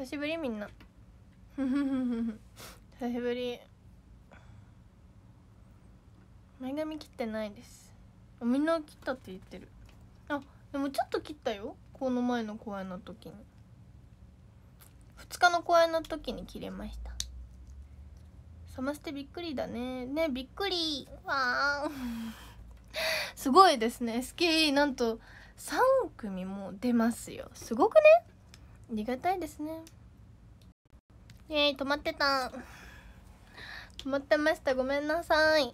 久しぶりみんな久しぶり前髪切ってないですみんな切ったって言ってるあでもちょっと切ったよこの前の公演の時に2日の公演の時に切れましたサマステびっくりだねねびっくりわあすごいですね SKE なんと3組も出ますよすごくねありがたいですねえー、止まってた止まってましたごめんなさい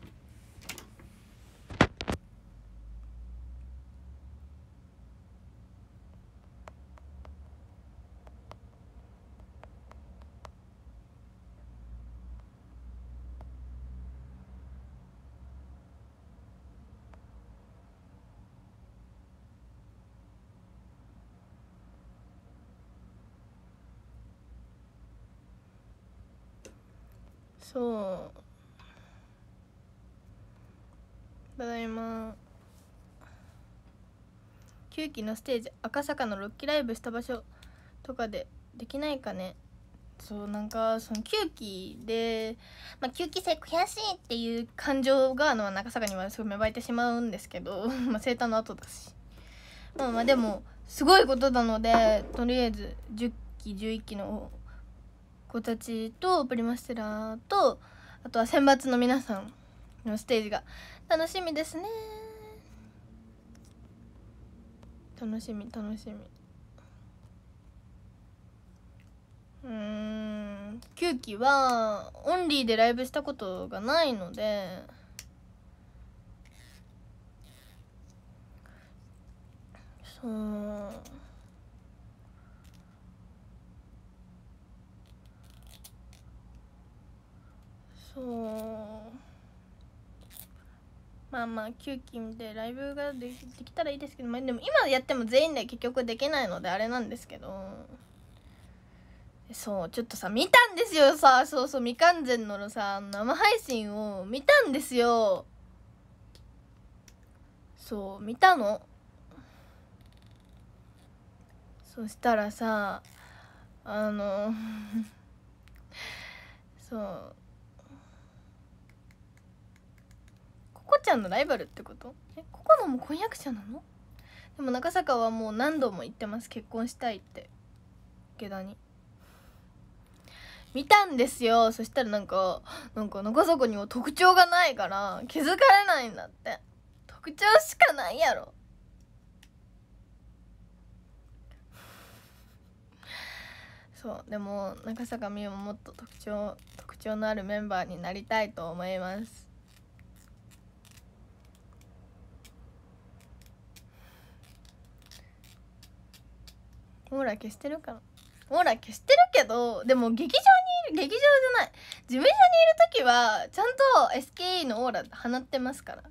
そうただいま9期のステージ赤坂の6期ライブした場所とかでできないかねそうなんかその9期で、まあ、9期生悔しいっていう感情があの中坂にはすごい芽生えてしまうんですけど まあ生誕の後だしまあまあでもすごいことなのでとりあえず10期11期の子たちとプリマステラとあとは選抜の皆さんのステージが楽しみですね楽しみ楽しみうん9期はオンリーでライブしたことがないのでそうそうまあまあ9期見てライブができたらいいですけど、まあ、でも今やっても全員で結局できないのであれなんですけどそうちょっとさ見たんですよさそうそう未完全のさ生配信を見たんですよそう見たのそしたらさあの そうちゃんのライバルってことえここのも婚約者なのでも中坂はもう何度も言ってます結婚したいって池田に見たんですよそしたらなんかなんか中坂には特徴がないから気づかれないんだって特徴しかないやろそうでも中坂美桜ももっと特徴特徴のあるメンバーになりたいと思いますオーラ消してるからオーラ消してるけどでも劇場にいる劇場じゃない事務所にいる時はちゃんと SKE のオーラ放ってますから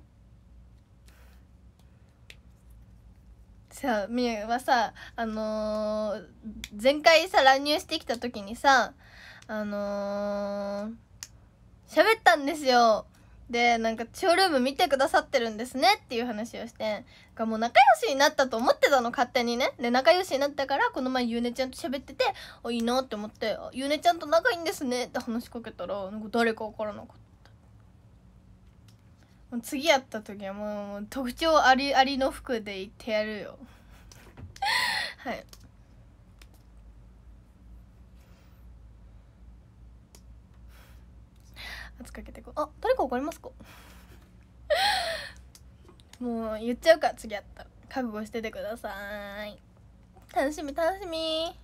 さあみゆはさあのー、前回さ乱入してきた時にさあのー、喋ったんですよでなんかショールーム見てくださってるんですねっていう話をしてがもう仲良しになったと思ってたの勝手にねで仲良しになったからこの前ゆうねちゃんと喋っててあいいなって思って「ゆうねちゃんと仲いいんですね」って話しかけたらなんか誰か分からなかったもう次やった時はもう特徴ありありの服で行ってやるよはい圧かけてこうあ誰か分かりますか もう言っちゃうか次やったら覚悟しててください楽しみ楽しみ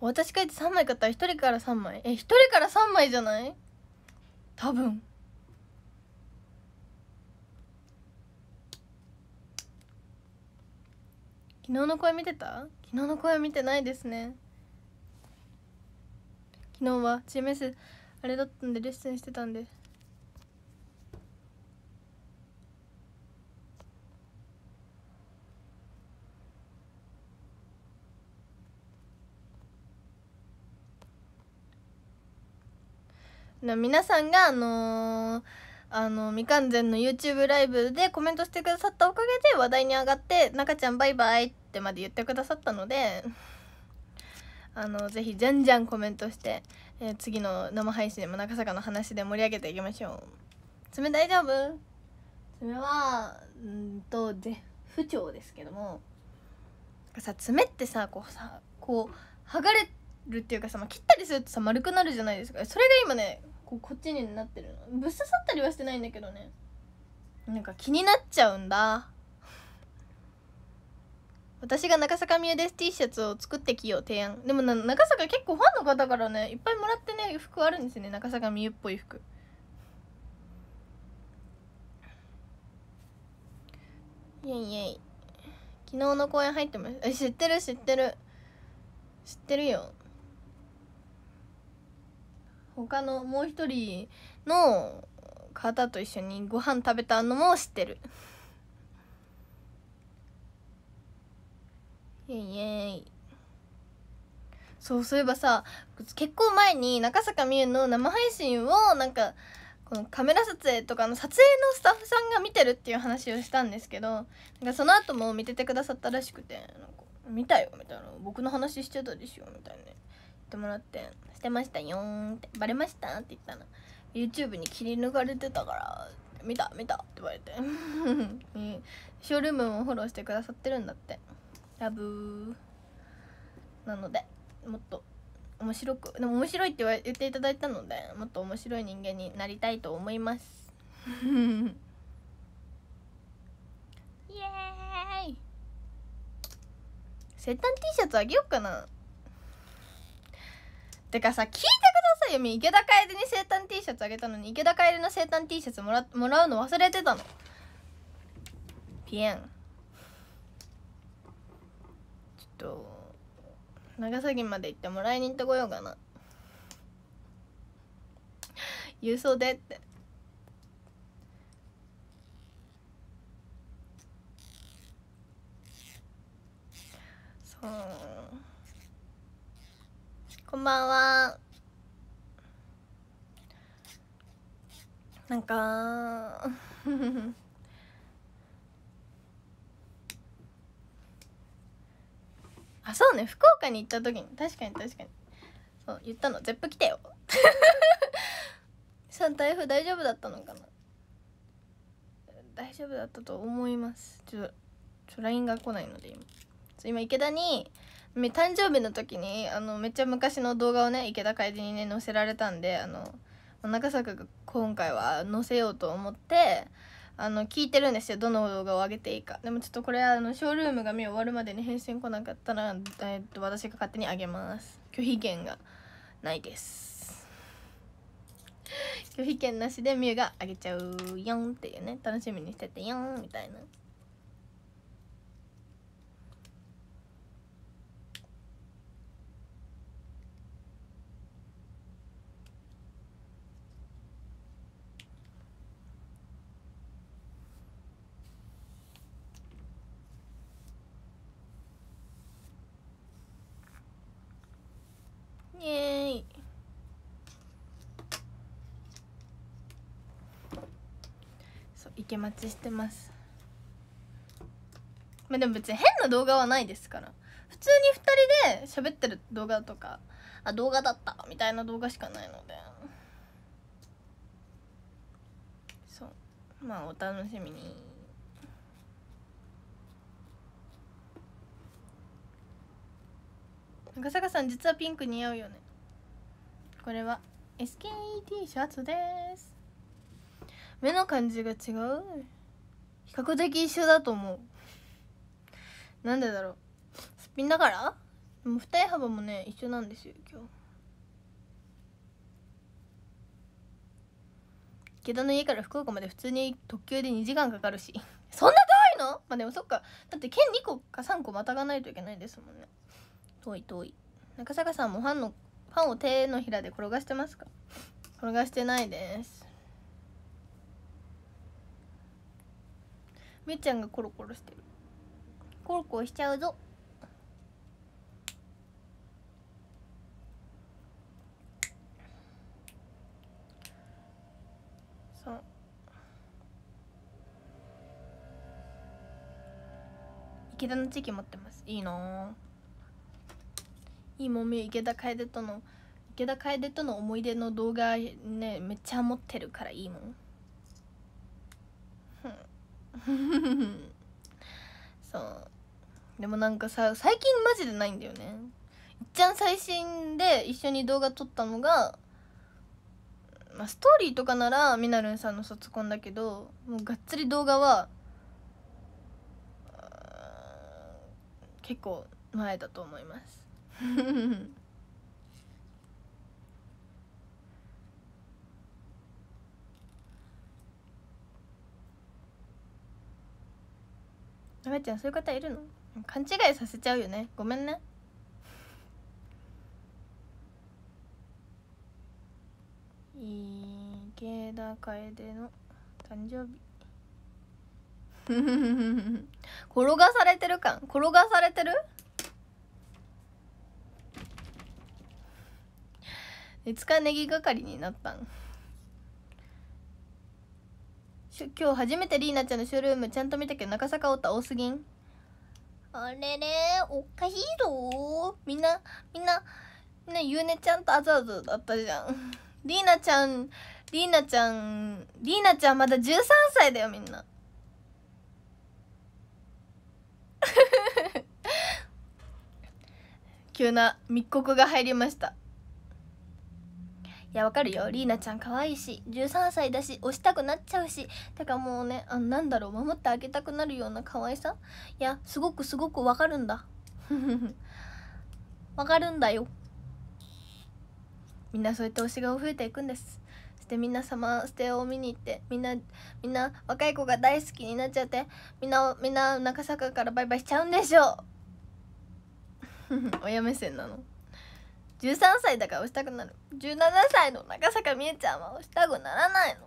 私書いて3枚買ったら1人から3枚え一1人から3枚じゃない多分昨日の声見てた昨日の声見てないですね昨日はー m s あれだったんでレッスンしてたんで皆さんがあのーあの未完全の YouTube ライブでコメントしてくださったおかげで話題に上がって「中ちゃんバイバイ」ってまで言ってくださったので あのぜひじゃんじゃんコメントして、えー、次の生配信でも中坂の話で盛り上げていきましょう爪大丈夫爪はうんとで不調ですけどもさ爪ってさこうさこう剥がれるっていうかさ、まあ、切ったりするとさ丸くなるじゃないですかそれが今ねこうこっちになってるのぶっ刺さったりはしてないんだけどねなんか気になっちゃうんだ私が中坂みゆです T シャツを作ってきよう提案でもな中坂結構ファンの方からねいっぱいもらってね服あるんですよね中坂みゆっぽい服イェイイェイ昨日の公演入ってました知ってる知ってる知ってるよ他のもう一人の方と一緒にご飯食べたのも知ってるイェイそうそういえばさ結構前に中坂みゆの生配信をなんかこのカメラ撮影とかの撮影のスタッフさんが見てるっていう話をしたんですけどなんかその後も見ててくださったらしくてなんか見たよみたいな僕の話してたでしょみたいな、ね。ってもらって「してましたよって「バレました?」って言ったの YouTube に切り抜かれてたから「見た見た」って言われて ショールームもフォローしてくださってるんだってラブーなのでもっと面白くでも面白いって言っていただいたのでもっと面白い人間になりたいと思います イエーイ生誕 T シャツあげようかなてかさ聞いてくださいよみ池田楓に生誕 T シャツあげたのに池田楓の生誕 T シャツもらもらうの忘れてたのピエンちょっと長崎まで行ってもらいに行ってこようかな郵送でってそうこんばんはなんか あそうね福岡に行った時に確かに確かにそう言ったの絶プ来てよ さん台風大丈夫だったのかな大丈夫だったと思いますちょっと LINE が来ないので今今池田に誕生日の時にあのめっちゃ昔の動画をね池田楓にね載せられたんであの中坂が今回は載せようと思ってあの聞いてるんですよどの動画を上げていいかでもちょっとこれあのショールームが見終わるまでに返信来なかったら、えっと、私が勝手にあげます拒否権がないです拒否権なしでみゆがあげちゃうよんっていうね楽しみにしててよんみたいな。イエーイそう池待ちしてますまあでも別に変な動画はないですから普通に2人で喋ってる動画とかあ動画だったみたいな動画しかないのでそうまあお楽しみに。ガサガさん実はピンク似合うよねこれは SKET シャツです目の感じが違う比較的一緒だと思うなんでだろうすっぴんだからでも二重幅もね一緒なんですよ今日池田の家から福岡まで普通に特急で2時間かかるし そんな遠いのまあでもそっかだって県2個か3個またがないといけないですもんね遠い遠い中坂さんもファンのファンを手のひらで転がしてますか転がしてないですみっちゃんがコロコロしてるコロコロしちゃうぞそう池田の地域持ってますいいないいもみ池田楓との池田楓との思い出の動画ねめっちゃ持ってるからいいもん そうでもなんかさ最近マジでないんだよねいっちゃん最新で一緒に動画撮ったのが、まあ、ストーリーとかならみなるんさんの卒コンだけどもうがっつり動画は結構前だと思いますなべちゃんそういう方いるの勘違いさせちゃうよねごめんねい池田楓の誕生日 転がされてる感転がされてるいつかネギ係になったん今日初めてリーナちゃんのショールームちゃんと見たけど中坂おった多すぎんあれれおかしいぞみんなみんなみんなゆうねちゃんとあざあざだったじゃんリーナちゃんリーナちゃんリーナちゃんまだ13歳だよみんな 急な密告が入りましたいやわかるよリーナちゃん可愛いし13歳だし押したくなっちゃうしだからもうねあなんだろう守ってあげたくなるような可愛さいやすごくすごくわかるんだ わかるんだよみんなそうやって推しが増えていくんですそしてみんなサマステを見に行ってみんなみんな若い子が大好きになっちゃってみんなみんな中坂からバイバイしちゃうんでしょう親目線なの13歳だから押したくなる17歳の中坂美恵ちゃんは押したくならないの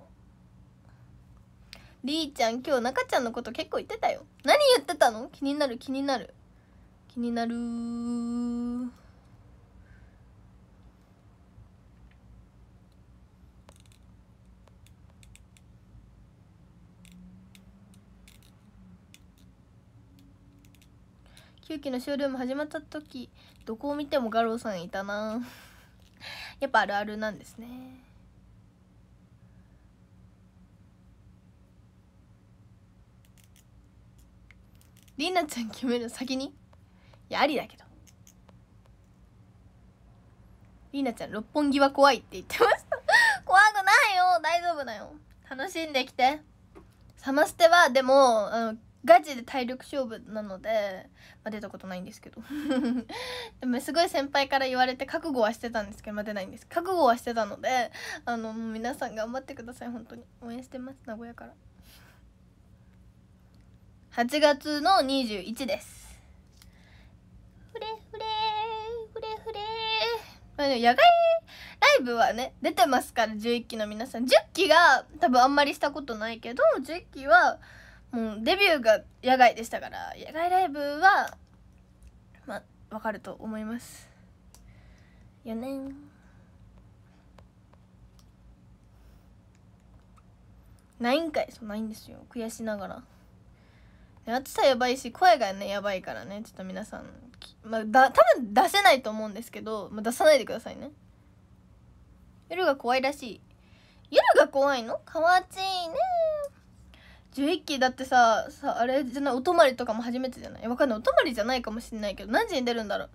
りーちゃん今日中ちゃんのこと結構言ってたよ何言ってたの気になる気になる気になる9期のショールーム始まった時どこを見ても画廊さんいたな やっぱあるあるなんですねりなちゃん決める先にいやありだけどりなちゃん六本木は怖いって言ってました 怖くないよ大丈夫だよ楽しんできてサマステはでもあのガチで体力勝負なので、まあ、出たことないんですけど でもすごい先輩から言われて覚悟はしてたんですけど、まあ、出ないんです覚悟はしてたのであの皆さん頑張ってください本当に応援してます名古屋から8月の21ですふれふれふれふれ野外ライブはね出てますから11期の皆さん10期が多分あんまりしたことないけど1 0期はもうデビューが野外でしたから野外ライブはまあ分かると思います4年ないんかいそうないんですよ悔しながら暑さやばいし声がねやばいからねちょっと皆さんまあだ多分出せないと思うんですけど、まあ、出さないでくださいね夜が怖いらしい夜が怖いのかわちいね11期だってささあれじゃないお泊まりとかも初めてじゃないわかんないお泊まりじゃないかもしれないけど何時に出るんだろう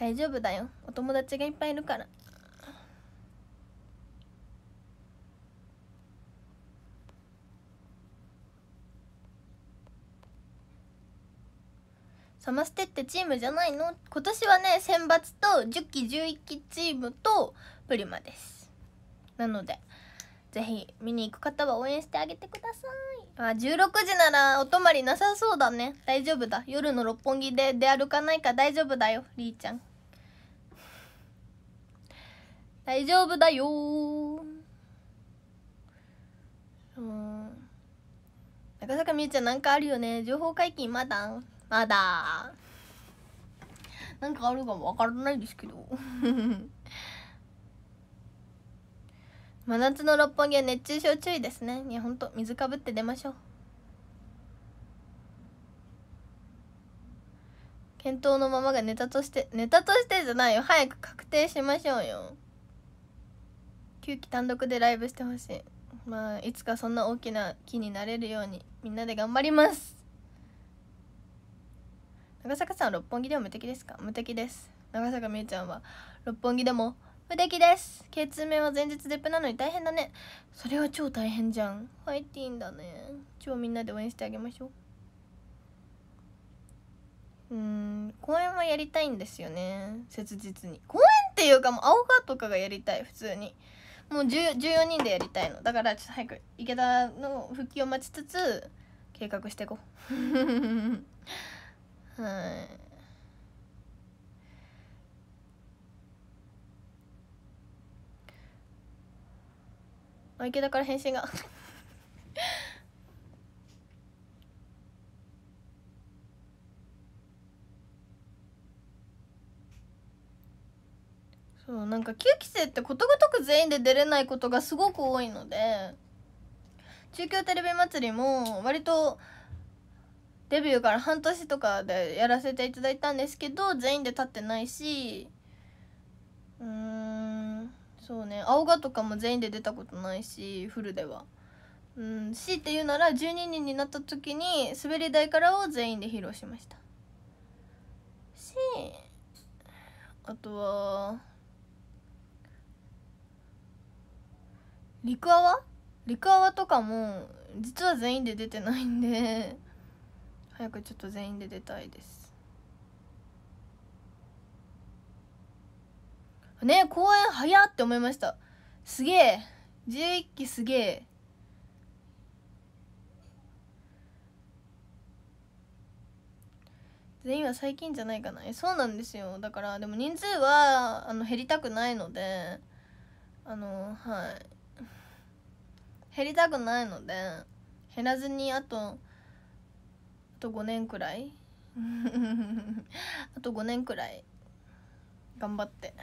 大丈夫だよお友達がいっぱいいるからサマステってチームじゃないの今年はね選抜と10期11期チームとプリマですなのでぜひ見に行く方は応援してあげてくださいあ16時ならお泊まりなさそうだね大丈夫だ夜の六本木で出歩かないか大丈夫だよりーちゃん大丈夫だようう中坂みゆちゃんなんかあるよね情報解禁まだまだなんかあるかもわからないですけど真夏の六本木は熱中症注意ですねいやほんと水かぶって出ましょう検討のままがネタとしてネタとしてじゃないよ早く確定しましょうよ9期単独でライブしてほしいまあいつかそんな大きな木になれるようにみんなで頑張ります長坂さん六本木では無敵ですか無敵です長坂みゆちゃんは六本木でも無敵です血面は前日デップなのに大変だねそれは超大変じゃんファイティーンだね超みんなで応援してあげましょううん公演はやりたいんですよね切実に公演っていうかもう青川とかがやりたい普通にもう14人でやりたいのだからちょっと早く池田の復帰を待ちつつ計画していこう はいあ池田から返信が そうなんか9期生ってことごとく全員で出れないことがすごく多いので中京テレビ祭りも割とデビューから半年とかでやらせていただいたんですけど全員で立ってないしうんそうね青がとかも全員で出たことないしフルではうん C って言うなら12人になった時に滑り台からを全員で披露しました C あとは陸泡陸泡とかも実は全員で出てないんで早くちょっと全員で出たいですね公演早って思いましたすげえ11期すげえ全員は最近じゃないかなえそうなんですよだからでも人数はあの減りたくないのであのはい減りたくないので減らずにあとあと5年くらい あと5年くらい頑張って。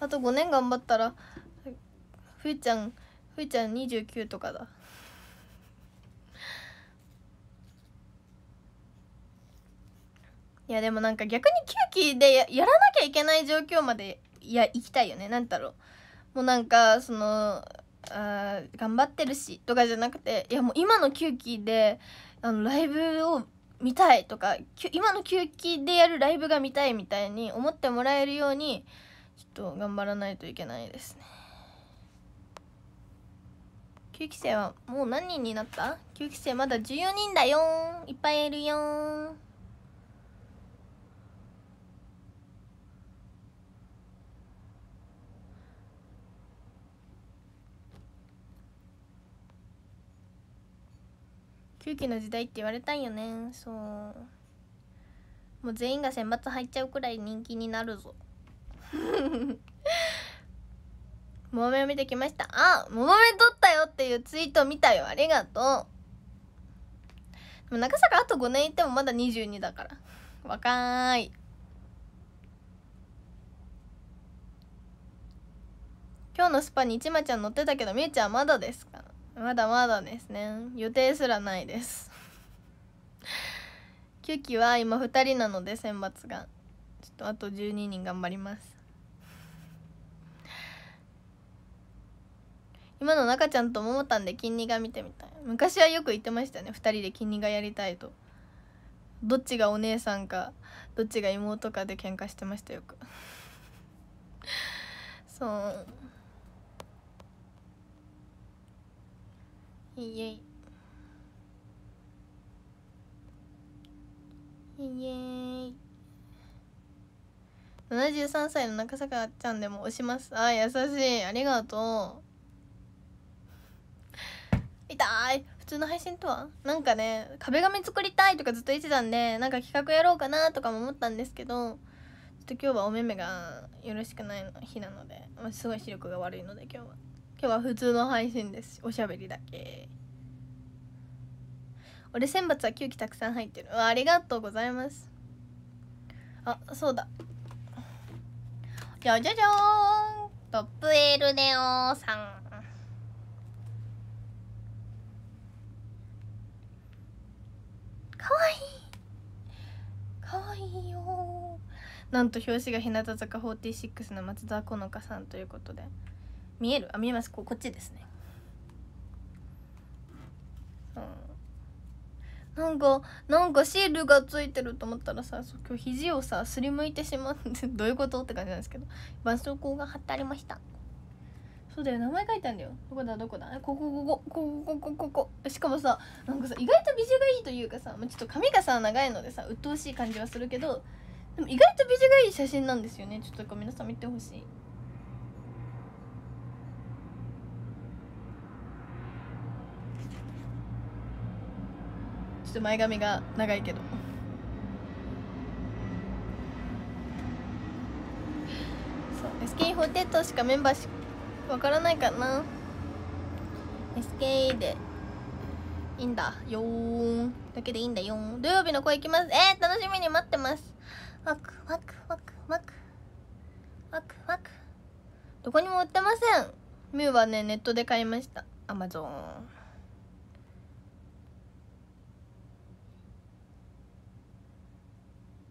あと5年頑張ったらふうちゃんふうちゃん29とかだいやでもなんか逆に休憩でややらなきゃいけない状況までいや行きたいよね何だろうもうなんかそのあ頑張ってるしとかじゃなくていやもう今の休憩であのライブを見たいとか今の休憩でやるライブが見たいみたいに思ってもらえるようにちょっと頑張らないといけないですね9期生はもう何人になった9期生まだ14人だよいっぱいいるよ9期の時代って言われたんよねそうもう全員が選抜入っちゃうくらい人気になるぞも めを見てきましたあもめ撮ったよっていうツイート見たよありがとうでも中坂あと5年いってもまだ22だから若い今日のスパにちまちゃん乗ってたけどみゆちゃんまだですかまだまだですね予定すらないです キュキは今2人なので選抜がちょっとあと12人頑張ります今の中ちゃんと桃たんで金にが見てみたい昔はよく言ってましたね2人で金にがやりたいとどっちがお姉さんかどっちが妹かで喧嘩してましたよく そういえいイエイ73歳の中坂ちゃんでも押しますあ優しいありがとうい普通の配信とはなんかね壁紙作りたいとかずっと言ってたんでなんか企画やろうかなとかも思ったんですけどちょっと今日はお目目がよろしくない日なのですごい視力が悪いので今日は今日は普通の配信ですおしゃべりだけ俺選抜は9期たくさん入ってるありがとうございますあそうだじゃじゃじゃーんトップエルネオさんかわいいかわいいよなんと表紙が日向坂46の松田好花さんということで見えるあ見えますここっちですねうんなんかなんかシールがついてると思ったらさ今日肘をさすりむいてしまってどういうことって感じなんですけど絆創膏が貼ってありましたそうだよ名前書いたんだよどこだどこだここここここここここしかもさなんかさ意外と美女がいいというかさ、ちょっと髪がさ長いのでさ鬱陶しい感じはするけどでも意外と美女がいい写真なんですよねちょっと皆さん見てほしいちょっと前髪が長いけどそう SK48 しかメンバーしわからないかな s k でいいんだよーだけでいいんだよ土曜日の子行きますえー、楽しみに待ってますワクワクワクワクワクワクどこにも売ってませんミューはねネットで買いましたアマゾン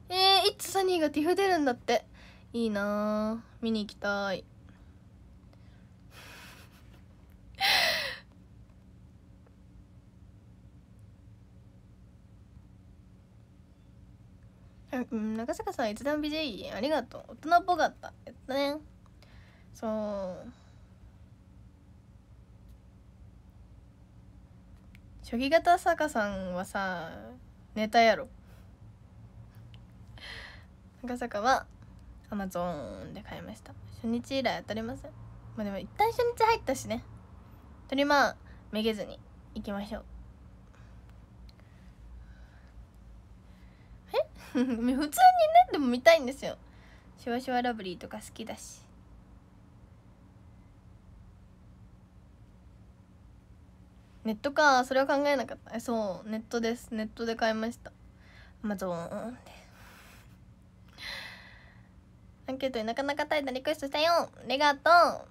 えー、つサニーがティフ出るんだっていいな見に行きたいうん、中坂さん、一段 BJ、ありがとう。大人っぽかった。やったね。そう。初期型坂さんはさ、ネタやろ。中坂は、アマゾンで買いました。初日以来当たりません。まあでも、一旦初日入ったしね。とりまあ、めげずに行きましょう。普通にねでも見たいんですよシュワシュワラブリーとか好きだしネットかそれは考えなかったそうネットですネットで買いましたアマゾンでアンケートになかなかえたリクエストしたよありがとう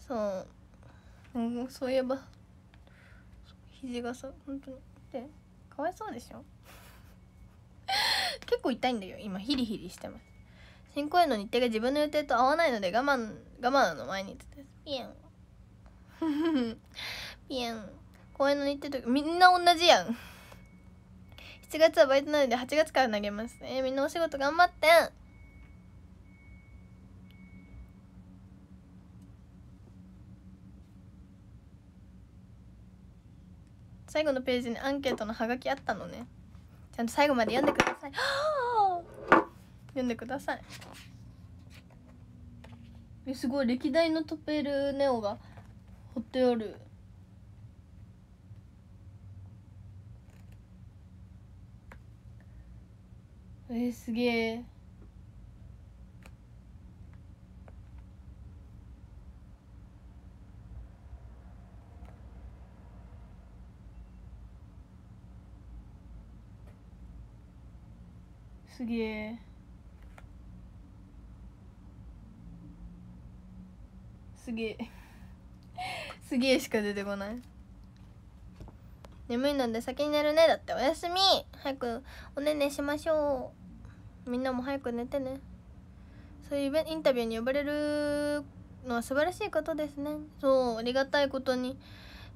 そう、そういえば肘がさ本当にでかわいそうでしょ 結構痛いんだよ今ヒリヒリしてます新公演の日程が自分の予定と合わないので我慢我慢の毎日ですピエン ピエン公演の日程とかみんな同じやん7 月はバイトなので8月から投げますえー、みんなお仕事頑張って最後のページにアンケートのハガキあったのねちゃんと最後まで読んでください 読んでくださいえすごい歴代のトペルネオが掘っておるえー、すげえすげえすげえ すげえしか出てこない眠いので先に寝るねだっておやすみ早くおねねしましょうみんなも早く寝てねそういうインタビューに呼ばれるのは素晴らしいことですねそうありがたいことに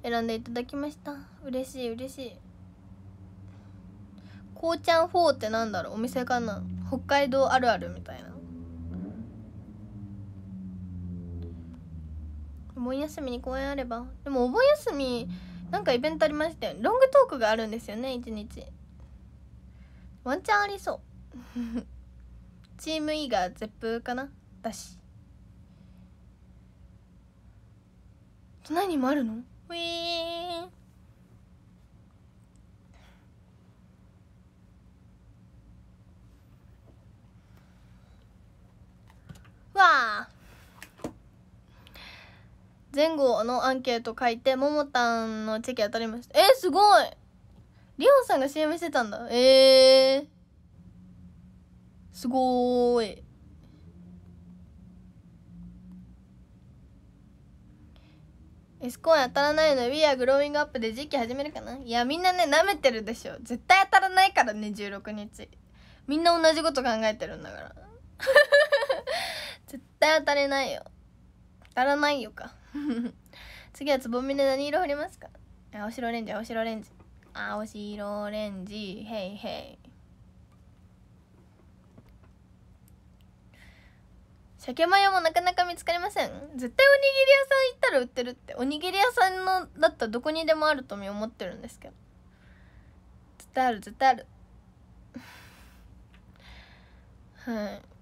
選んでいただきました嬉しい嬉しいこうちゃん4ってなんだろうお店かな北海道あるあるみたいなお盆休みに公演あればでもお盆休みなんかイベントありましたよロングトークがあるんですよね一日ワンチャンありそう チーム E が絶風かなだし隣にもあるのウィーわ前後のアンケート書いてももたんのチェキ当たりましたえー、すごいリオンさんが CM してたんだえー、すごいエスコン当たらないの We are growing up で時期始めるかないやみんなねなめてるでしょ絶対当たらないからね16日みんな同じこと考えてるんだから絶対当たれないよ当たらないよか 次はつぼみで何色振りますか青白レンジ青白レンジ青白レンジヘイヘイ鮭マヨもなかなか見つかりません絶対おにぎり屋さん行ったら売ってるっておにぎり屋さんのだったらどこにでもあると思ってるんですけど絶対ある絶対あるはい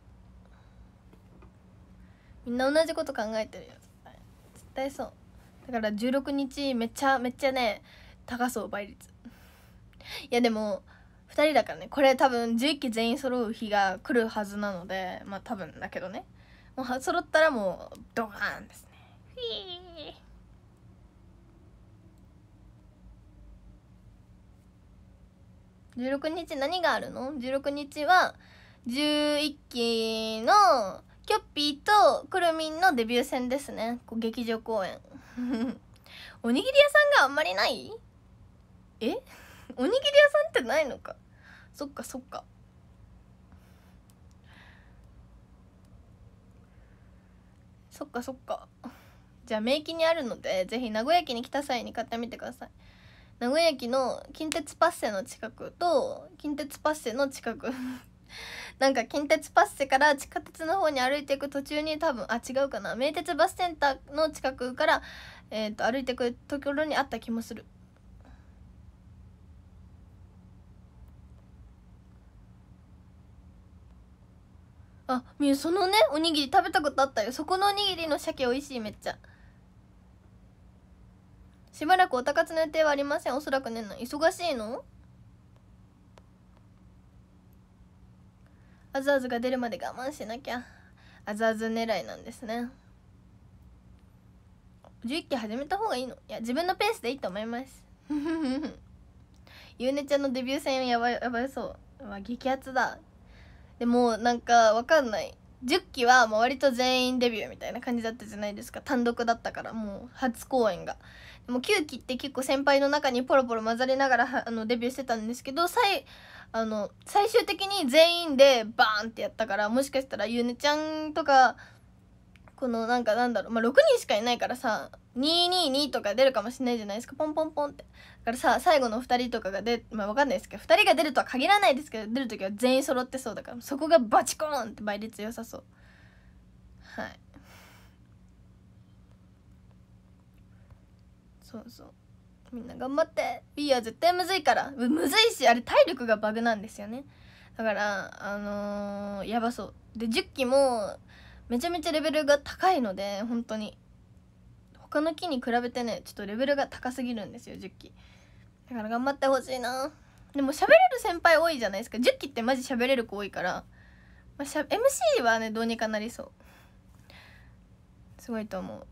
みんな同じこと考えてるよ絶対そうだから16日めっちゃめっちゃね高そう倍率いやでも2人だからねこれ多分11期全員揃う日が来るはずなのでまあ多分だけどねもう揃ったらもうドカーンですねフィー16日何があるの ?16 日は11期のキョッピーとくるみんのデビュー戦ですねこう劇場公演 おにぎり屋さんがあんまりないえ おにぎり屋さんってないのかそっかそっかそっかそっかじゃあ名駅にあるのでぜひ名古屋駅に来た際に買ってみてください名古屋駅の近鉄パッセの近くと近鉄パッセの近くなんか近鉄パッセから地下鉄の方に歩いていく途中に多分あ違うかな名鉄バスセンターの近くから、えーと、歩いていくところにあった気もするあみゆそのねおにぎり食べたことあったよそこのおにぎりの鮭美味しいめっちゃしばらくおたかつの予定はありませんおそらくねんな忙しいのあずあずが出るまで我慢しなきゃあずあず狙いなんですね11期始めた方がいいのいや自分のペースでいいと思いますゆうねちゃんのデビュー戦やばいやばいそううわ激アツだでもなんかわかんない10期はもう割と全員デビューみたいな感じだったじゃないですか単独だったからもう初公演がでも9期って結構先輩の中にポロポロ混ざりながらあのデビューしてたんですけど最あの最終的に全員でバーンってやったからもしかしたらゆねちゃんとかこのなんかなんだろう、まあ、6人しかいないからさ222とか出るかもしれないじゃないですかポンポンポンってだからさ最後の2人とかが出まあ分かんないですけど2人が出るとは限らないですけど出る時は全員揃ってそうだからそこがバチコーンって倍率良さそうはいそうそうみんな頑張ってビは絶対むずいからむずいしあれ体力がバグなんですよねだからあのー、やばそうで10期もめちゃめちゃレベルが高いので本当に他の木に比べてねちょっとレベルが高すぎるんですよ10期だから頑張ってほしいなでも喋れる先輩多いじゃないですか10期ってマジ喋れる子多いから、まあ、しゃ MC はねどうにかなりそうすごいと思う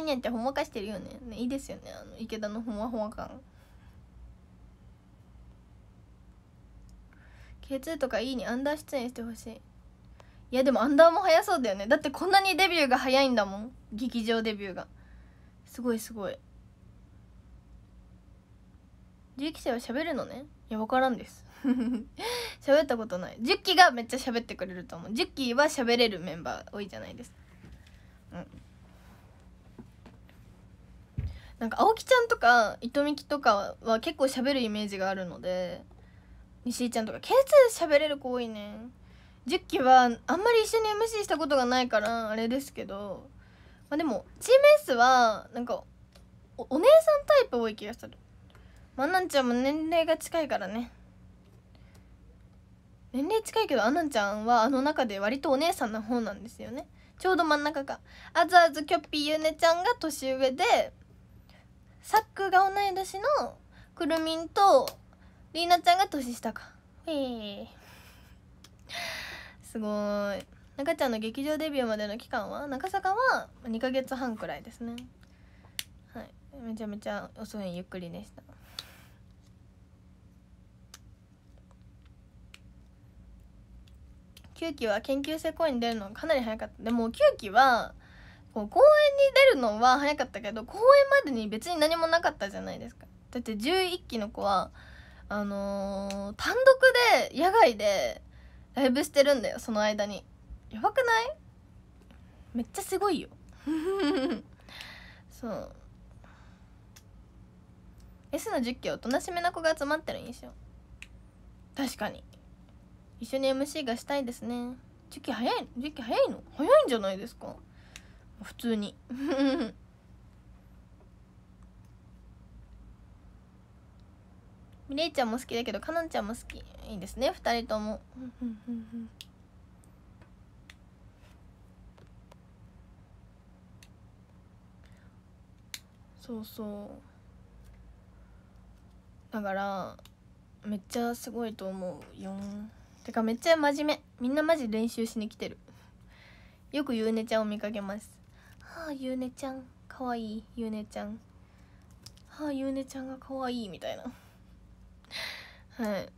にゃんってほんわかしてるよねねいいですよねあの池田のほんわほわ感 K2 とか E にアンダー出演してほしいいやでもアンダーも早そうだよねだってこんなにデビューが早いんだもん劇場デビューがすごいすごい11期生は喋るのねいや分からんです喋ったことない10期がめっちゃ喋ってくれると思う10期は喋れるメンバー多いじゃないですうんなんか青木ちゃんとか糸美きとかは結構喋るイメージがあるので西井ちゃんとかケツ喋れる子多いね10期はあんまり一緒に MC したことがないからあれですけど、まあ、でもチーム S はなんかお姉さんタイプ多い気がするまあ、なんちゃんも年齢が近いからね年齢近いけどあなんちゃんはあの中で割とお姉さんな方なんですよねちょうど真ん中かあずあずきょっぴゆねちゃんが年上でサックが同い年のくるみんとりいなちゃんが年下かへえすごい中ちゃんの劇場デビューまでの期間は中坂は2ヶ月半くらいですねはいめちゃめちゃ遅いゆっくりでした9期は研究生公演に出るのかなり早かったでも9期はこう公演に出るのは早かったけど公演までに別に何もなかったじゃないですかだって11期の子はあのー、単独で野外でライブしてるんだよその間にやばくないめっちゃすごいよ そう S の10期おとなしめな子が集まってる印象確かに一緒に MC がしたいですね10期早い10期早いの早いんじゃないですか普通にみれいちゃんも好きだけどかのんちゃんも好きいいですね2人ともそうそうだからめっちゃすごいと思うよてかめっちゃ真面目みんなマジ練習しに来てるよくゆうねちゃんを見かけますはあゆうねちゃんかわいいゆうねちゃんはあゆうねちゃんがかわいいみたいな はい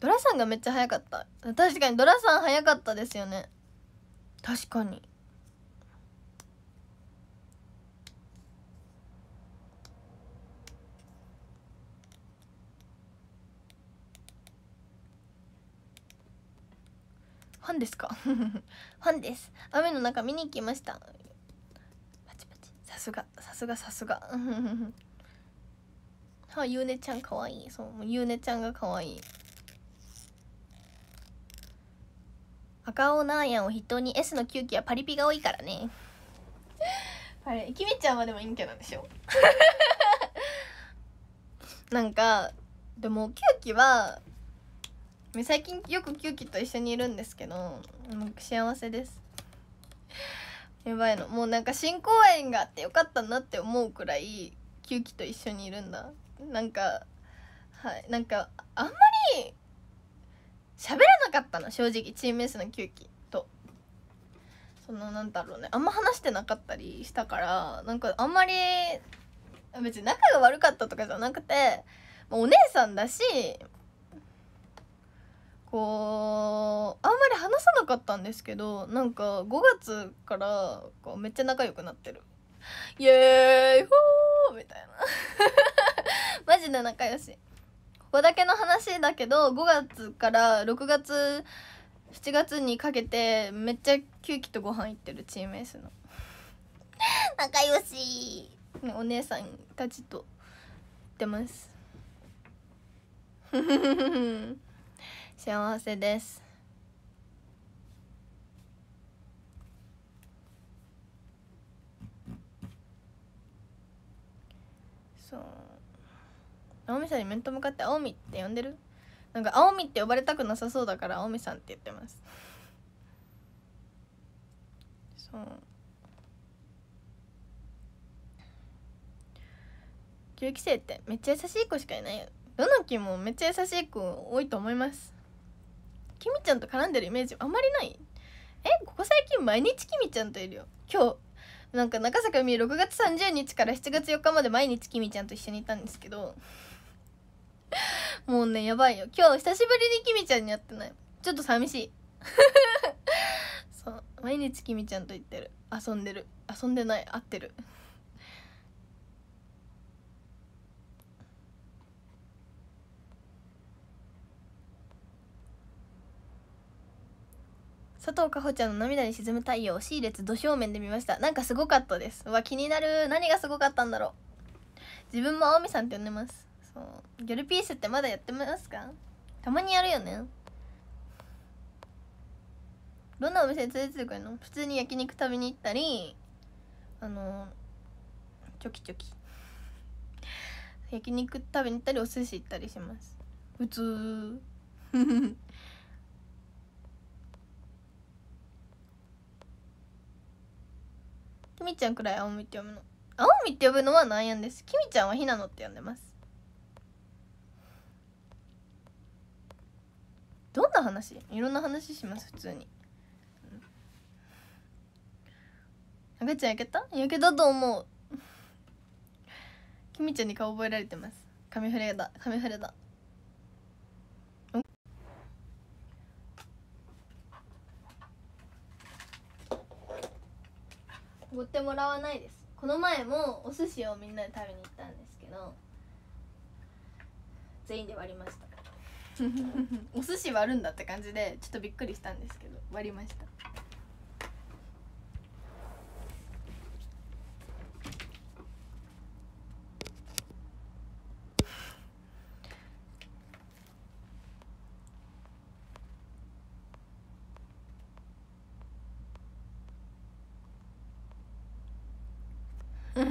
ドラさんがめっちゃ早かった確かにドラさん早かったですよね確かにファンですか 本です雨の中見に行きましたパチパチさすがさすがさすがは あゆうねちゃんかわいいそうゆうねちゃんがかわいい赤尾なあやを筆頭に S の9期はパリピが多いからねあれきみちゃんはでも陰キャなんでしょ なんかでも9期は最近よくキューキと一緒にいるんですけど幸せですやばいのもうなんか新公演があってよかったなって思うくらいキューキと一緒にいるんだなんかはいなんかあんまり喋らなかったの正直チーム S のキューキとそのなんだろうねあんま話してなかったりしたからなんかあんまり別に仲が悪かったとかじゃなくてお姉さんだしこうあんまり話さなかったんですけどなんか5月からこうめっちゃ仲良くなってるイエーイほーみたいな マジで仲良しここだけの話だけど5月から6月7月にかけてめっちゃケーキとご飯行ってるチーム S の仲良しお姉さんたちと行ってますふふふふ幸せですそう直美さんに面と向かって「青みって呼んでるなんか「青みって呼ばれたくなさそうだから「青みさん」って言ってますそう9期生ってめっちゃ優しい子しかいないよどの期もめっちゃ優しい子多いと思いますきみちゃんと絡んでるイメージあんまりないえここ最近毎日きみちゃんといるよ今日なんか中坂み6月30日から7月4日まで毎日きみちゃんと一緒にいたんですけど もうねやばいよ今日久しぶりにきみちゃんに会ってないちょっと寂しい そう毎日きみちゃんと言ってる遊んでる遊んでない合ってる佐藤かほちゃんの涙に沈む太陽 C 列土表面で見ましたなんかすごかったですわ気になる何がすごかったんだろう自分も青みさんって呼んでますそうギョルピースってまだやってますかたまにやるよねどんなお店に連れてくるの普通に焼肉食べに行ったりあのチョキチョキ焼肉食べに行ったりお寿司行ったりします普通 きみちゃんくらい青みって呼ぶの青みって呼ぶのはなんやんですきみちゃんはひなのって呼んでますどんな話いろんな話します普通にあ赤ちゃん焼けた焼けたと思うきみちゃんに顔覚えられてます髪フレだ髪フレだおごってもらわないですこの前もお寿司をみんなで食べに行ったんですけど全員で割りました お寿司割るんだって感じでちょっとびっくりしたんですけど割りました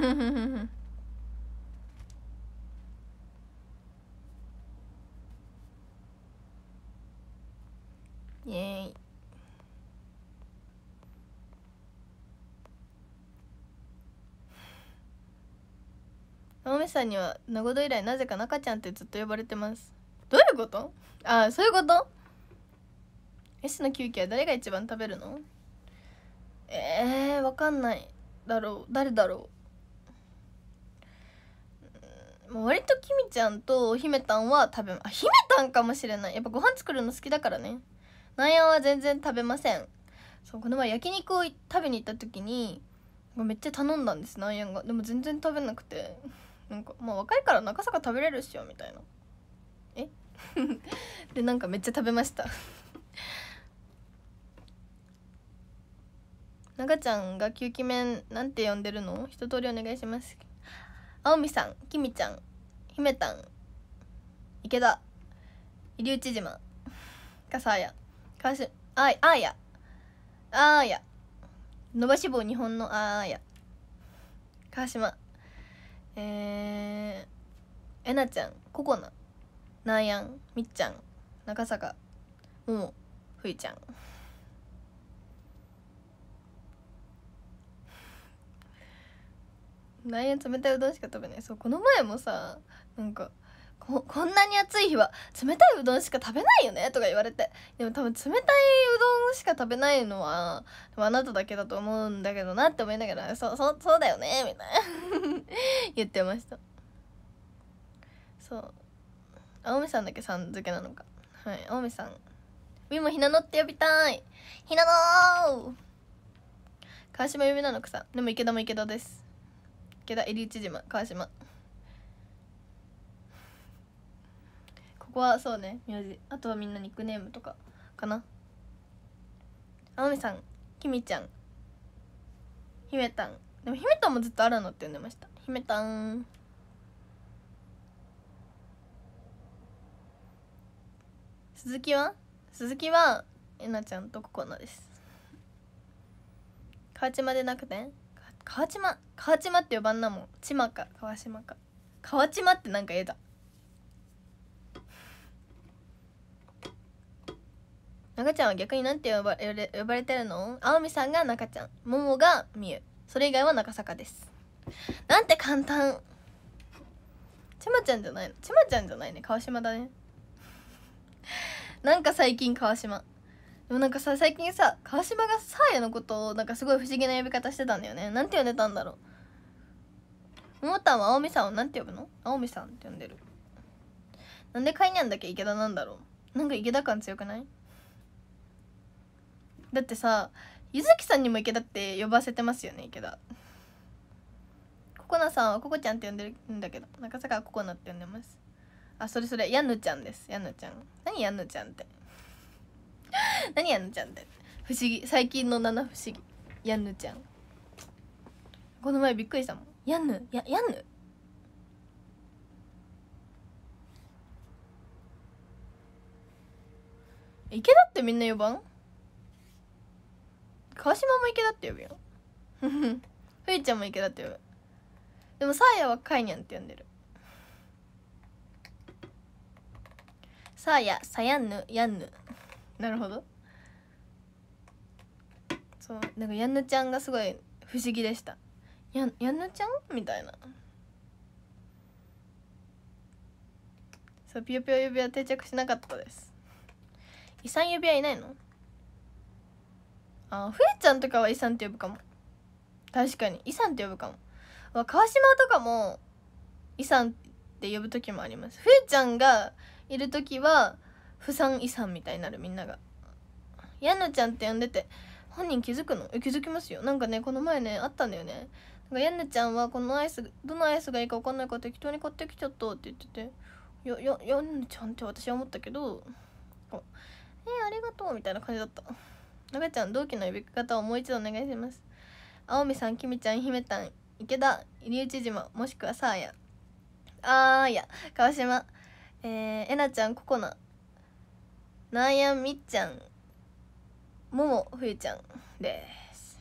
イエイ青梅さんには名古屋以来なぜか中ちゃんってずっと呼ばれてますどういうことああそういうこと S の休憩は誰が一番食べるのえー、わかんないだろう誰だろうもう割ときみちゃんとひめたんは食べあひめたんかもしれないやっぱご飯作るの好きだからねなんやは全然食べませんそうこの前焼肉を食べに行った時にめっちゃ頼んだんですなんやんがでも全然食べなくてなんかまあ若いから中坂食べれるっしょみたいなえ でなんかめっちゃ食べました中ちゃんが吸気面なんて呼んでるの一通りお願いします青海さんきみちゃんひめたん池田入内島笠彩川島ああやあや伸ばし棒日本のあや川島えー、えなちゃんここななんやんみっちゃん中坂ももふいちゃん来冷たいうどんしか食べないそうこの前もさなんかここんなに暑い日は冷たいうどんしか食べないよねとか言われてでも多分冷たいうどんしか食べないのはあなただけだと思うんだけどなって思いながらそうそうそうだよねみたいな 言ってましたそう青海さんだけさん付けなのかはい青海さんみもひなのって呼びたいひなの川島由美なのくさんでも池田も池田です池田エリジマ川島ここはそうね名字あとはみんなニックネームとかかな天海さんきみちゃんひめたんでもひめたんもずっとあるのって呼んでましたひめたん鈴木は鈴木はえなちゃんとここなです川島でなくて川島川島って呼ばんなもんちまか川島か川島ってなんか絵だ中ちゃんは逆になんて呼ばれ呼ばれてるの青海さんが中ちゃんももがみゆそれ以外は中坂ですなんて簡単ちまちゃんじゃないのちまちゃんじゃないね川島だねなんか最近川島でもなんかさ最近さ川島がサーヤのことをなんかすごい不思議な呼び方してたんだよねなんて呼んでたんだろう桃もは青海さんをなんて呼ぶの青海さんって呼んでるなんでカイニャンだけ池田なんだろうなんか池田感強くないだってさ柚木さんにも池田って呼ばせてますよね池田ココナさんはここちゃんって呼んでるんだけど中坂はココナって呼んでますあそれそれヤヌちゃんですヤヌちゃん何やぬちゃんって 何やんちゃんって不思議最近の七不思議やんぬちゃんこの前びっくりしたもんやんぬややんぬ池田ってみんな呼ばん川島も池田って呼ぶよ ふいちゃんも池田って呼ぶでもサーヤはカイニャンって呼んでるサーヤサヤンヌヤンヌなるほどそうなんかやんなちゃんがすごい不思議でしたややんなちゃんみたいなそうぴよぴよ指輪定着しなかったです遺産指輪いないのあふえちゃんとかは遺産って呼ぶかも確かに遺産って呼ぶかも川島とかも遺産って呼ぶ時もありますふえちゃんがいる時は不産遺産みたいになるみんながやのちゃんって呼んでて本人気づくのえ気づきますよなんかねこの前ねあったんだよねなんかやなちゃんはこのアイスどのアイスがいいか分かんないから適当に買ってきちゃったって言ってて「やややんなちゃん」って私は思ったけど「えありがとう」みたいな感じだった中ちゃん同期の呼び方をもう一度お願いします青海さんきみちゃん姫たん池田入内島もしくはさあやあーや川島えー、えなちゃんここナなんやみっちゃんももふゆちゃんです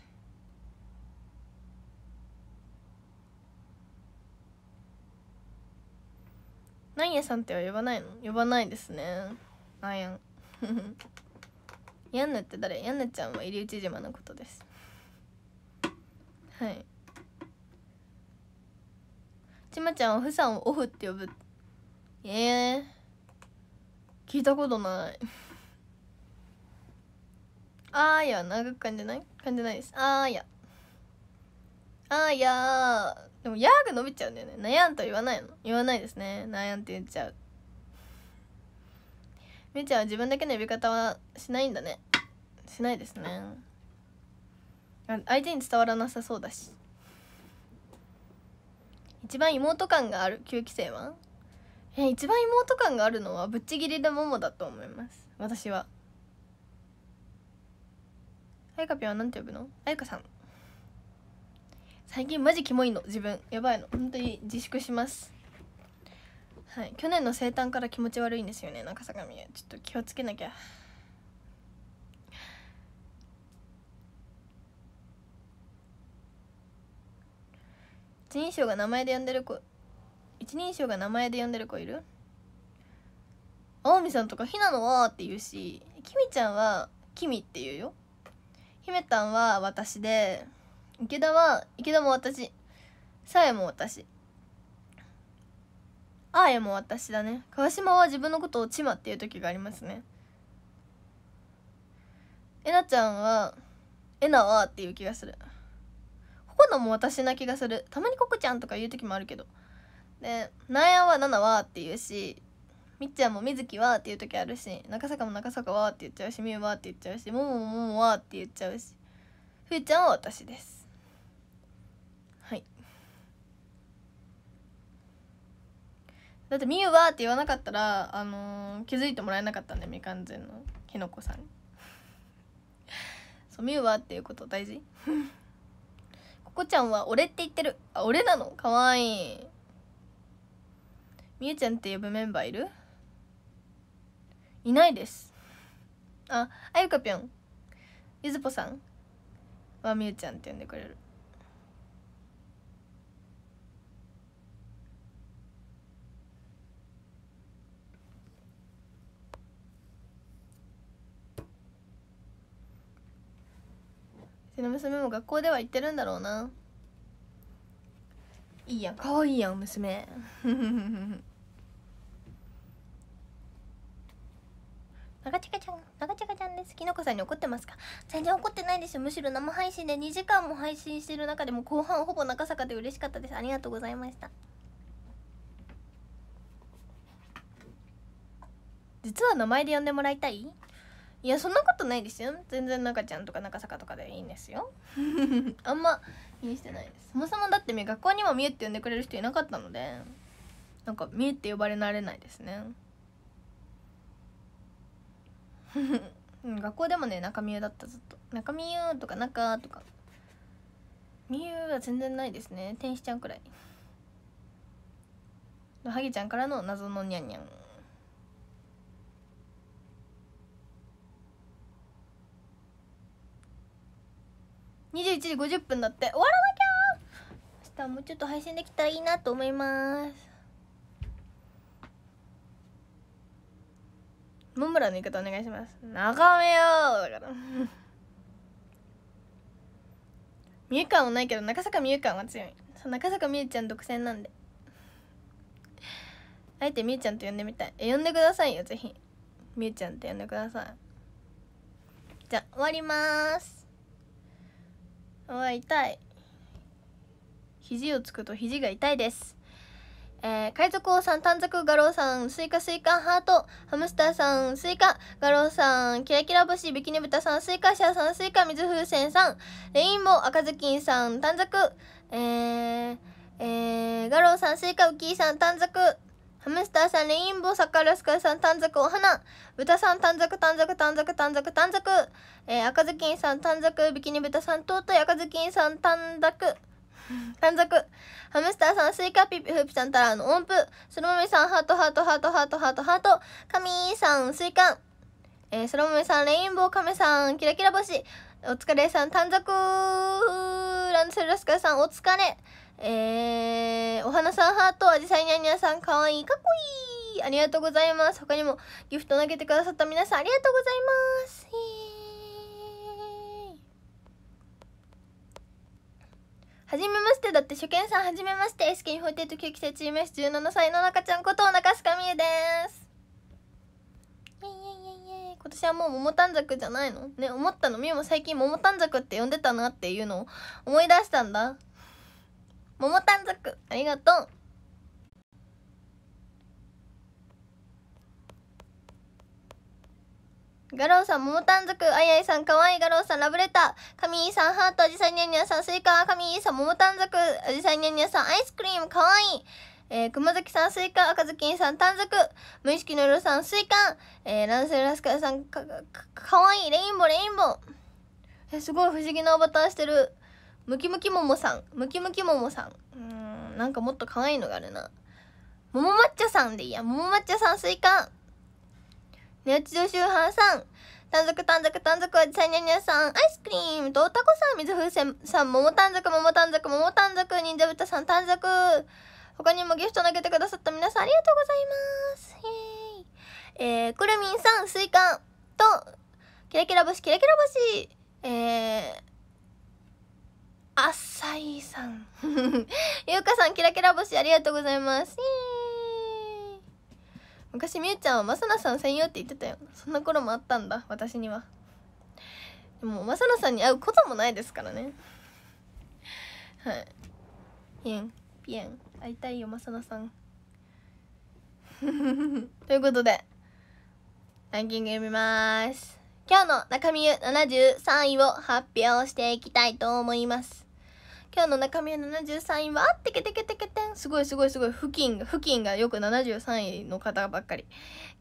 なんやさんっては呼ばないの呼ばないですねなんやん やんなって誰やんなちゃんは入内島のことですはいちまちゃんはふさんをオフって呼ぶええー聞いたことないあーや長く感じない感じないですあーやあーやーでもやーが伸びちゃうんだよね悩んと言わないの言わないですね悩んって言っちゃうみーちゃんは自分だけの呼び方はしないんだねしないですね相手に伝わらなさそうだし一番妹感がある9期生はえ一番妹感があるのはぶっちぎりでももだと思います私はあやかぴは何て呼ぶのあやかさん最近マジキモいの自分やばいの本当に自粛しますはい去年の生誕から気持ち悪いんですよね中坂美ちょっと気をつけなきゃ一人称が名前で呼んでる子一人称が名前で呼んでる子いる青海さんとか「ひなのは」って言うしきみちゃんは「きみ」って言うよひめたんは私で池田は池田も私さえも私あーやも私だね川島は自分のことをちまっていう時がありますねえなちゃんはえなはっていう気がするここのも私な気がするたまにここちゃんとか言う時もあるけどで「なんやはななは」って言うしみっちゃんも「みずきは」っていう時あるし中坂も「中坂は」って言っちゃうしみゆはって言っちゃうしももももはって言っちゃうしふーちゃんは私ですはいだって「みゆは」って言わなかったら、あのー、気づいてもらえなかったんでみかんのきのこさんにそう「みゆは」っていうこと大事ここ ちゃんは「俺」って言ってるあ俺なのかわいいみゆちゃんって呼ぶメンバーいるいないですああゆかぴょんゆずぽさんはみゆちゃんって呼んでくれるうちの娘も学校では行ってるんだろうないいやん可愛いやん娘ちゃカちゃんガガチカちゃんですきのこさんに怒ってますか全然怒ってないですよむしろ生配信で2時間も配信してる中でも後半ほぼ中坂で嬉しかったですありがとうございました実は名前で呼んでもらいたいいやそんなことないですよ全然中ちゃんとか中坂とかでいいんですよ あんま気にしてないですそもそもだってみ学校にもみゆって呼んでくれる人いなかったのでなんかみゆって呼ばれ慣れないですね 学校でもね中身優だったずっと中身優とか中とかみゆは全然ないですね天使ちゃんくらいハギちゃんからの謎のニャンニャン21時50分だって終わらなきゃ明日もうちょっと配信できたらいいなと思いますモンブの言い方お願いします眺めようだからみゆ 感はないけど中坂みゆ感は強いそう中坂みゆちゃん独占なんであえてみゆちゃんと呼んでみたいえ呼んでくださいよぜひみゆちゃんと呼んでくださいじゃあ終わりますお痛い肘をつくと肘が痛いですえー、海賊王さん、短冊、画廊さん、スイカ、スイカ、ハート、ハムスターさん、スイカ、画廊さん、キラキラ星、ビキニ豚さん、スイカ、シャーさん、スイカ、水風船さん、レインボー、赤ずきんさん、短冊、えー、えー、画廊さん、スイカ、ウキーさん、短冊、ハムスターさん、レインボー、サッカーラスカーさん、短冊、お花、豚さん、短冊、短冊、短冊、短冊、短冊、えー、赤ずきんさん、短冊、ビキニ豚さん、とうとい、赤ずきんさん、短冊、短冊ハムスターさんスイカピピフープちゃんたらの音符そモメさんハートハートハートハートハートハートカミーさんスイカえー、ロモメさんレインボーカメさんキラキラ星お疲れさん短冊ランセルラスカさんお疲れえー、お花さんハートアジサイにャニャさんかわいいかっこいいありがとうございます他にもギフト投げてくださった皆さんありがとうございます、えーはじめましてだって初見さんはじめまして SK48 9期生チーム S17 歳の中ちゃんこと中須美恵ですいやいやいやいや今年はもう桃短冊じゃないのね思ったのみも最近桃短冊って呼んでたなっていうのを思い出したんだ桃短冊ありがとうガロウさん、桃短族、アイあいさん、かわいいガロウさん、ラブレター、ミーさん、ハート、サじさャにゃにゃさん、スイカ、ミーさん、桃短族、サじさャにゃにゃさん、アイスクリーム、かわいい。えー、熊崎さん、スイカ、赤ずきんさん、短冊、無意識の色さん、スイカえー、ランセルラスカルさん、か、か、かわいい、レインボー、レインボー。え、すごい不思議なアバターしてる。ムキムキももさん、ムキムキももさん。うん、なんかもっとかわいいのがあるな。もも抹茶さんでいいや、もも抹茶さん、スイカ寝落ち常習さん短冊短冊短冊おじさんにゃにゃさんアイスクリームとうたこさん水風船さん桃短冊桃短冊桃短冊忍者豚さん短冊他にもギフト投げてくださった皆さんありがとうございますイエーイえー、くるみんさんスイカとキラキラ星キラキラ星えー、あっさいさん ゆうかさんキラキラ星ありがとうございますー昔みゆちゃんは正サさん専用って言ってたよそんな頃もあったんだ私にはでも正サさんに会うこともないですからねはいピエンピエン会いたいよ正サさん ということでランキング読みます今日の中身73位を発表していきたいと思います今日の中身73位はテケテケテケテンすごいすごいすごい付近付近がよく73位の方ばっかり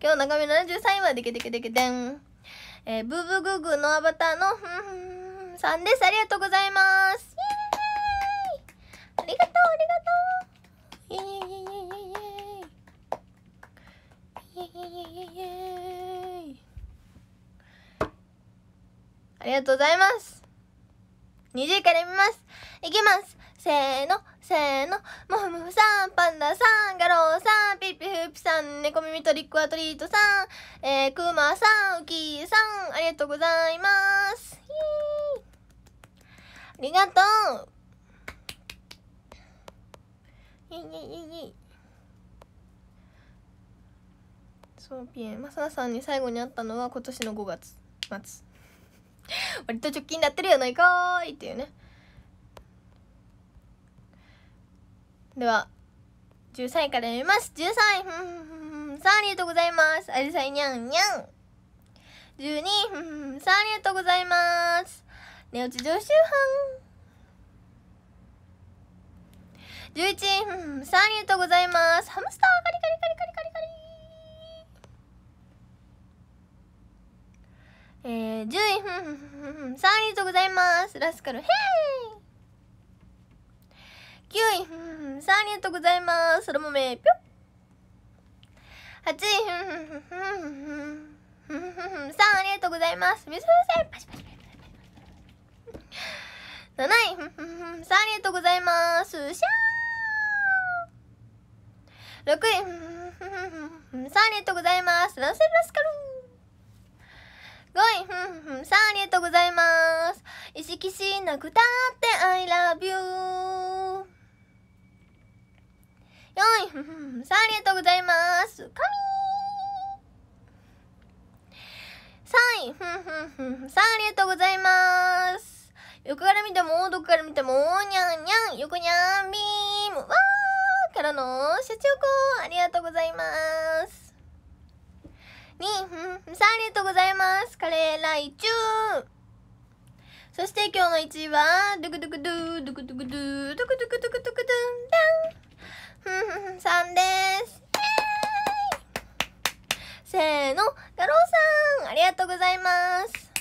今日の中身73位はテケテケテケテンえー、ブーブーグーグーのアバターのふんさんですありがとうございますイエイありがとうありがとうイエーイイエイイエイイエイイエイイエイありがとうございます20位から見ます。いきます。せーの、せーの。もふもふさん、パンダさん、ガローさん、ピッピフープさん、猫耳トリックアトリートさん、えー、クマさん、ウキーさん、ありがとうございます。ありがとう。いえいえいえ。そうピエマサさんに最後に会ったのは今年の5月末 割と直近になってるやないかいっていうねでは13位から読みます13位ふんんさあありがとうございますあじさいにゃんにゃん12位ふんんさあありがとうございます寝落ち常習犯11位ふんふんさあありがとうございますハムスターカリカリカリカリカリカリえー、10位、ふんふんふんふん、3がとうございます。ラスカル、へい !9 位、ふんふん、あ、りがとうございます。そらもめ、ぴょっ !8 位、ふんふんふんふんふんふんふんふん、3ありがとうございます。みすせん、パシパシパシ7位、ふんふんふん、3ありがとうございます。しゃー !6 位、ふんふんふんふん、ありがとうございます。ランセルラスカル5位、ふんふんさあ、ありがとうございます。意識しなくたって I love you。4位、ふんふんさあ、ありがとうございます。神 !3 位、ふんふんふんさあ、ありがとうございます。横から見ても、どこから見ても、にゃんにゃん、横にゃん、ビーム、わーからの、シャチホコありがとうございます。みんさんありがとうございますカレーライチューそして今日の1位はドゥクドゥクドゥドゥクドゥクドゥドゥクドゥクドゥクドゥクドゥンダンふんふんさんですせーの画廊さんありがとうございます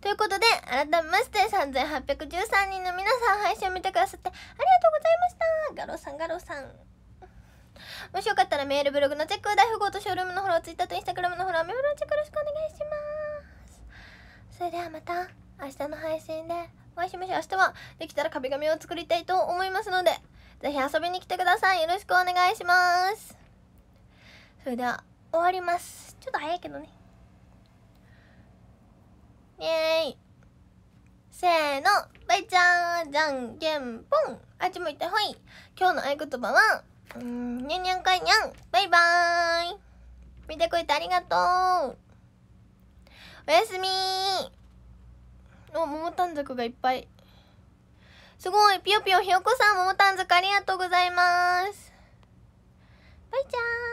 ということで改めまして3813人の皆さん配信を見てくださってありがとうございましたガロさんガロさんもしよかったらメールブログのチェック大富豪とショールームのフォローツイッターとインスタグラムのフォローメフロチェックよろしくお願いしますそれではまた明日の配信でお会いしましょう明日はできたら壁紙を作りたいと思いますのでぜひ遊びに来てくださいよろしくお願いしますそれでは終わりますちょっと早いけどねイェーイせーのバイちゃんじゃんけんぽんあっち向いてほい今日の合言葉はうん、にゃんにゃんかいにゃん。バイバーイ。見てくれてありがとう。おやすみお、桃短冊がいっぱい。すごい。ぴよぴよひよこさん、桃短冊ありがとうございます。バイちゃん。